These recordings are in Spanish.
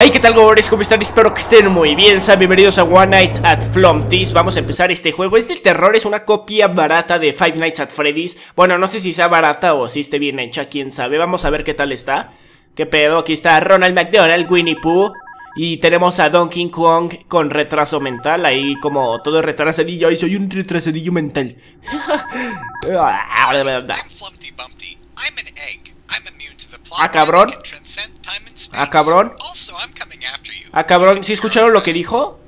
Hey, ¿qué tal, gobernadores? ¿Cómo están? Espero que estén muy bien. Sean bienvenidos a One Night at Flumpties. Vamos a empezar este juego. Es del terror, es una copia barata de Five Nights at Freddy's. Bueno, no sé si sea barata o si esté bien hecha, quién sabe. Vamos a ver qué tal está. ¿Qué pedo? Aquí está Ronald McDonald, Winnie Pooh. Y tenemos a Donkey Kong con retraso mental. Ahí como todo retrasadillo. Ahí soy un retrasadillo mental. ah, cabrón. A ah, cabrón. Ah, cabrón, ¿sí escucharon lo que dijo?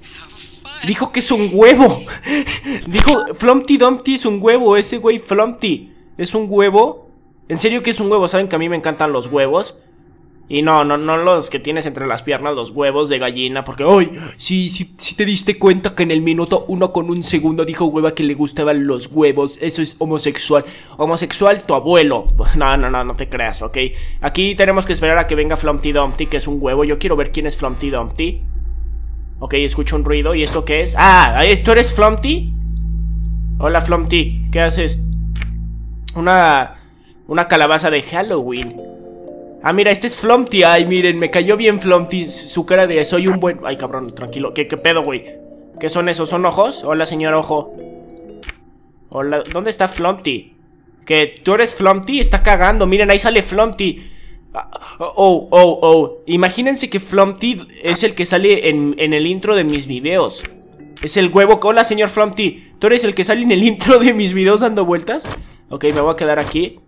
Dijo que es un huevo. dijo, Flumpty Dumpty es un huevo, ese güey Flumpty. Es un huevo. En serio que es un huevo, ¿saben que a mí me encantan los huevos? Y no, no, no los que tienes entre las piernas, los huevos de gallina, porque hoy, si, si, si te diste cuenta que en el minuto uno con un segundo dijo hueva que le gustaban los huevos, eso es homosexual. Homosexual, tu abuelo. No, no, no, no te creas, ok. Aquí tenemos que esperar a que venga Flumpty Dumpty, que es un huevo. Yo quiero ver quién es Flumpty Dumpty. Ok, escucho un ruido, ¿y esto qué es? Ah, ¿tú eres Flumpty? Hola Flumpty, ¿qué haces? Una, una calabaza de Halloween. Ah, mira, este es Flumpty. Ay, miren, me cayó bien Flumpty. Su cara de soy un buen... Ay, cabrón, tranquilo. ¿Qué, qué pedo, güey? ¿Qué son esos? ¿Son ojos? Hola, señor ojo. Hola, ¿dónde está Flumpty? Que tú eres Flumpty, está cagando. Miren, ahí sale Flumpty. Ah, oh, oh, oh, oh. Imagínense que Flumpty es el que sale en, en el intro de mis videos. Es el huevo. Hola, señor Flumpty. ¿Tú eres el que sale en el intro de mis videos dando vueltas? Ok, me voy a quedar aquí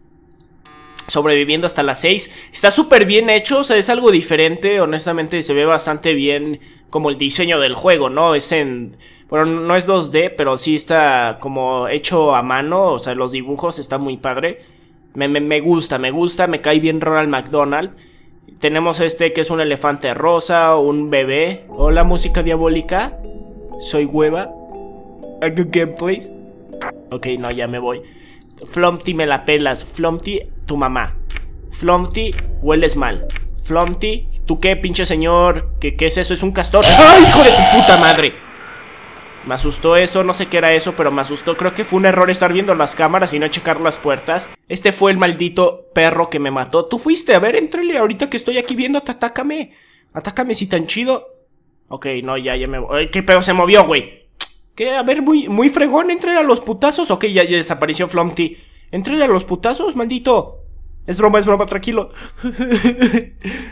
sobreviviendo hasta las 6. Está súper bien hecho, o sea, es algo diferente, honestamente se ve bastante bien como el diseño del juego, ¿no? Es en... Bueno, no es 2D, pero sí está como hecho a mano, o sea, los dibujos están muy padre. Me, me, gusta, me gusta, me cae bien Ronald McDonald. Tenemos este que es un elefante rosa, un bebé. Hola, música diabólica. Soy hueva. A Ok, no, ya me voy. Flumpty me la pelas. Flumpty tu mamá. Flumpty, hueles mal. Flumpty, ¿tú qué, pinche señor? ¿Qué, qué es eso? Es un castor. ¡Ay, hijo de tu ¡Ah! puta madre! Me asustó eso, no sé qué era eso, pero me asustó. Creo que fue un error estar viendo las cámaras y no checar las puertas. Este fue el maldito perro que me mató. Tú fuiste, a ver, entrele ahorita que estoy aquí viéndote, atácame. Atácame si tan chido. Ok, no, ya, ya me voy. ¿Qué pedo se movió, güey? ¿Qué? A ver, muy, muy fregón, entrele a los putazos. Ok, ya, desapareció Flumpty. Entrele a los putazos, maldito. Es broma, es broma, tranquilo.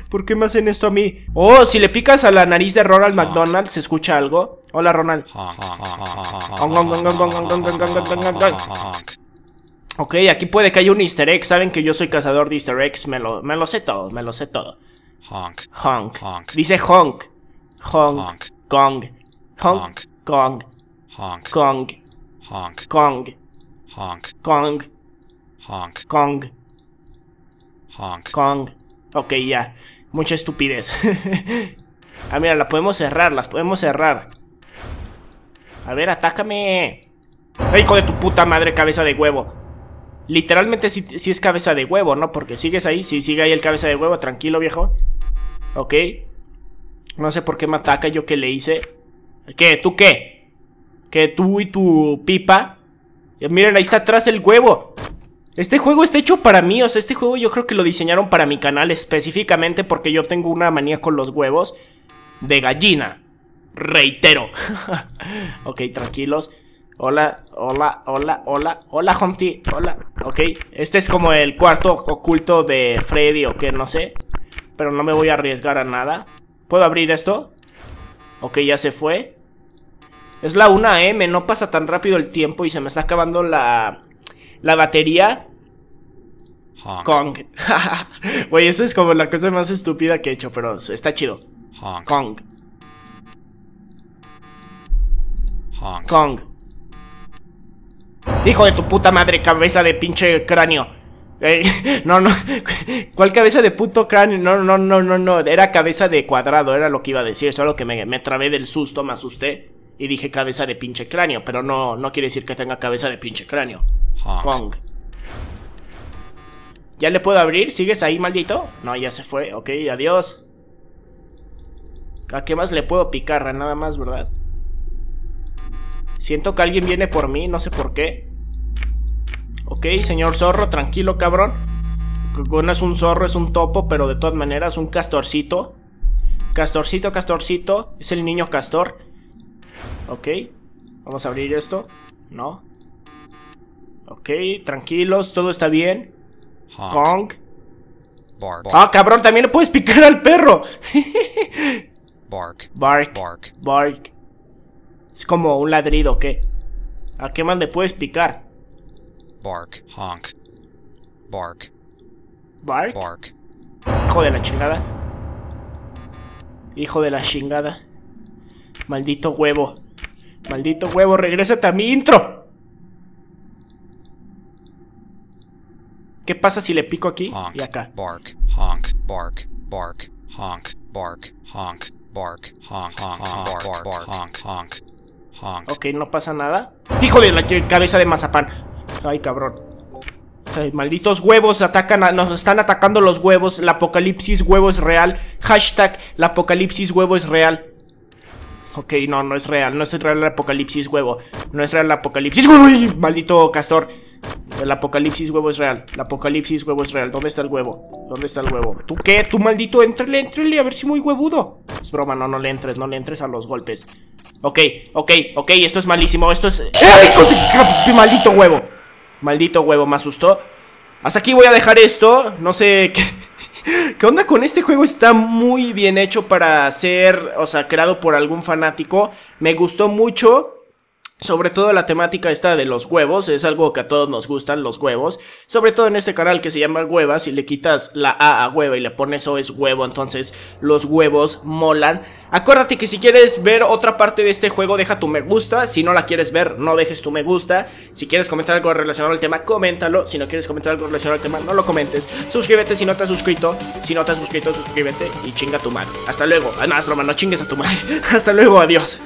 ¿Por qué me hacen esto a mí? Oh, si le picas a la nariz de Ronald McDonald, ¿se escucha algo? Hola, Ronald. Ok, aquí puede que haya un easter egg. Saben que yo soy cazador de easter eggs. Me lo, me lo sé todo, me lo sé todo. Honk. Honk. Dice honk. Honk. Kong. Honk. Kong. Honk. Kong. Honk. Kong. Honk. Kong. Honk. Kong. Hong Kong. Ok, ya. Mucha estupidez. ah, mira, la podemos cerrar, las podemos cerrar. A ver, atácame. hijo de tu puta madre, cabeza de huevo! Literalmente si es cabeza de huevo, ¿no? Porque sigues ahí, si sigue ahí el cabeza de huevo, tranquilo, viejo. Ok. No sé por qué me ataca yo que le hice. ¿Qué? ¿Tú qué? Que tú y tu pipa. Miren, ahí está atrás el huevo. Este juego está hecho para mí, o sea, este juego yo creo que lo diseñaron para mi canal específicamente porque yo tengo una manía con los huevos de gallina. Reitero. ok, tranquilos. Hola, hola, hola, hola, hola, Humpty, hola. Ok, este es como el cuarto oculto de Freddy o que no sé. Pero no me voy a arriesgar a nada. ¿Puedo abrir esto? Ok, ya se fue. Es la 1 m no pasa tan rápido el tiempo y se me está acabando la, la batería. Hong Kong. Güey, eso es como la cosa más estúpida que he hecho, pero está chido. Hong Kong. Hong Kong. Hijo de tu puta madre, cabeza de pinche cráneo. Eh, no, no. ¿Cuál cabeza de puto cráneo? No, no, no, no, no. Era cabeza de cuadrado, era lo que iba a decir. Solo que me, me trabé del susto, me asusté. Y dije cabeza de pinche cráneo, pero no, no quiere decir que tenga cabeza de pinche cráneo. Hong Kong. ¿Ya le puedo abrir? ¿Sigues ahí, maldito? No, ya se fue. Ok, adiós. ¿A qué más le puedo picar? nada más, ¿verdad? Siento que alguien viene por mí, no sé por qué. Ok, señor zorro, tranquilo, cabrón. No es un zorro, es un topo, pero de todas maneras, un castorcito. Castorcito, castorcito. Es el niño castor. Ok. Vamos a abrir esto. No. Ok, tranquilos, todo está bien. Honk. Bark. Ah, cabrón, también le puedes picar al perro. bark. Bark. Bark. Bark. Es como un ladrido, ¿qué? ¿A qué más le puedes picar? Bark. Honk. Bark. Bark. Bark. Hijo de la chingada. Hijo de la chingada. Maldito huevo. Maldito huevo, regrésate a mi intro. ¿Qué pasa si le pico aquí y acá? Ok, no pasa nada. ¡Hijo de la cabeza de mazapán! Ay, cabrón. Ay, malditos huevos atacan nos están atacando los huevos. La apocalipsis huevo es real. Hashtag el apocalipsis huevo es real. Ok, no, no es real. No es real el apocalipsis huevo. No es real el apocalipsis. huevo. Maldito castor. El apocalipsis huevo es real. El apocalipsis huevo es real. ¿Dónde está el huevo? ¿Dónde está el huevo? ¿Tú qué? ¿Tú maldito? Entrele, entrele, a ver si muy huevudo. Es broma, no, no le entres, no le entres a los golpes. Ok, ok, ok, esto es malísimo. Esto es. ¡Eh, ¡Ay, maldito huevo! Maldito huevo, me asustó. Hasta aquí voy a dejar esto. No sé qué. ¿Qué onda con este juego? Está muy bien hecho para ser, o sea, creado por algún fanático. Me gustó mucho. Sobre todo la temática esta de los huevos, es algo que a todos nos gustan, los huevos. Sobre todo en este canal que se llama Huevas, si le quitas la A a hueva y le pones O es huevo, entonces los huevos molan. Acuérdate que si quieres ver otra parte de este juego, deja tu me gusta. Si no la quieres ver, no dejes tu me gusta. Si quieres comentar algo relacionado al tema, coméntalo. Si no quieres comentar algo relacionado al tema, no lo comentes. Suscríbete si no te has suscrito. Si no te has suscrito, suscríbete y chinga tu madre. Hasta luego. Además, ah, broma, no chingues a tu madre. Hasta luego, adiós.